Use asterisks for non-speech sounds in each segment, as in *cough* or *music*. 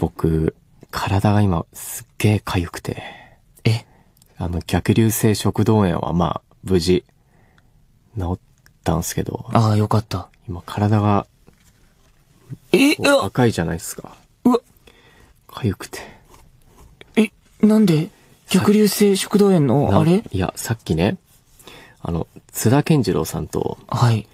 僕、体が今すっげえ痒くて。えあの、逆流性食道炎はまあ、無事、治ったんすけど。ああ、よかった。今体が、え赤いじゃないですか。うわ痒くて。え、なんで逆流性食道炎の、あれいや、さっきね、あの、津田健次郎さんと、はい。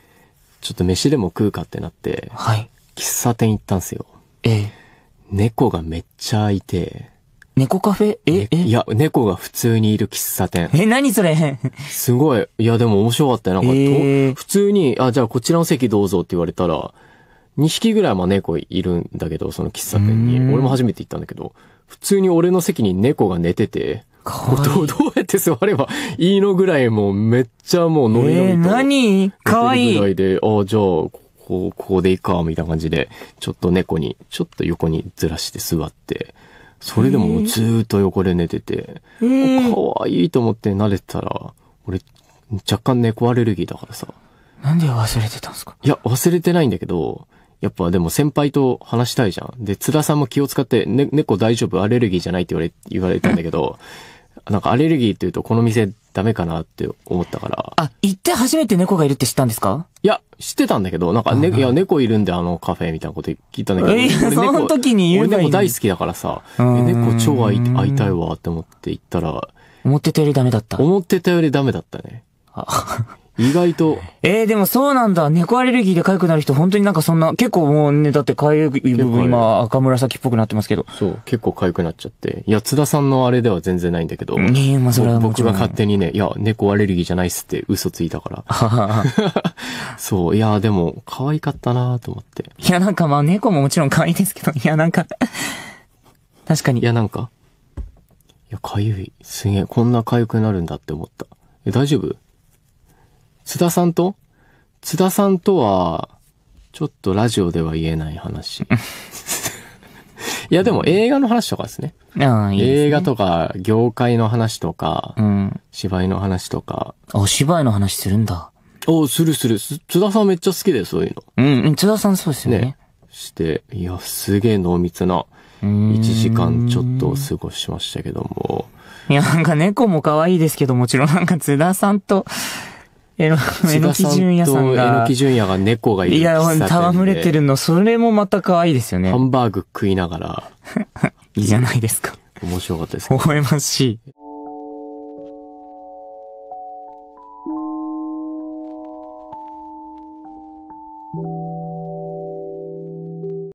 ちょっと飯でも食うかってなって、はい。喫茶店行ったんすよ。ええ。猫がめっちゃいて、猫カフェえ、えいや、猫が普通にいる喫茶店。え、何それ *laughs* すごい。いや、でも面白かったよ。なんか、えー、普通に、あ、じゃあこちらの席どうぞって言われたら、2匹ぐらいは猫いるんだけど、その喫茶店に。俺も初めて行ったんだけど、普通に俺の席に猫が寝てて、か *laughs* どうやって座ればいいのぐらいもうめっちゃもうノリノリと。えー、何かわいい。ぐらいで、あ、じゃあこう、ここでいいか、みたいな感じで、ちょっと猫に、ちょっと横にずらして座って、それでもずーっと横で寝てて、可愛いと思って慣れてたら、俺、若干猫アレルギーだからさ。なんで忘れてたんですかいや、忘れてないんだけど、やっぱでも先輩と話したいじゃん。で、津田さんも気を使って、ね、猫大丈夫アレルギーじゃないって言われ、言われたんだけど、なんかアレルギーっていうとこの店ダメかなって思ったから。あ、行って初めて猫がいるって知ったんですかいや、知ってたんだけど、なんか、ね、いや、猫いるんであのカフェみたいなこと聞いたんだけど。えー、その時に言うの俺猫大好きだからさ、猫超会い会いたいわって思って行ったら。思ってたよりダメだった。思ってたよりダメだったね。意外と。えー、でもそうなんだ。猫アレルギーで痒くなる人、本当になんかそんな、結構もうね、だって痒い部分今赤紫っぽくなってますけど。そう、結構痒くなっちゃって。いや、津田さんのあれでは全然ないんだけど。ね、えまあそれは僕が勝手にね、いや、猫アレルギーじゃないっすって嘘ついたから。*laughs* そう、いや、でも、可愛かったなと思って。いや、なんかまあ猫ももちろん可愛いですけど、いや、なんか *laughs* 確かに。いや、なんか、いや、痒い。すげえ、こんな痒くなるんだって思った。え、大丈夫津田さんと津田さんとは、ちょっとラジオでは言えない話。*laughs* いや、でも映画の話とかですね。あいいすね映画とか、業界の話とか、うん。芝居の話とか。あお芝居の話するんだ。おするする。津田さんめっちゃ好きで、そういうの。うん、津田さんそうですよね。ね。して、いや、すげえ濃密な1時間ちょっと過ごしましたけども。いや、なんか猫も可愛いですけど、もちろんなんか津田さんとえの、えのきじゅんやさんが。えのきじゅんやが猫がいる。いや、戯れてるの、それもまた可愛いですよね。ハンバーグ食いながら。*laughs* いいじゃないですか。面白かったです、ね。微笑ましい。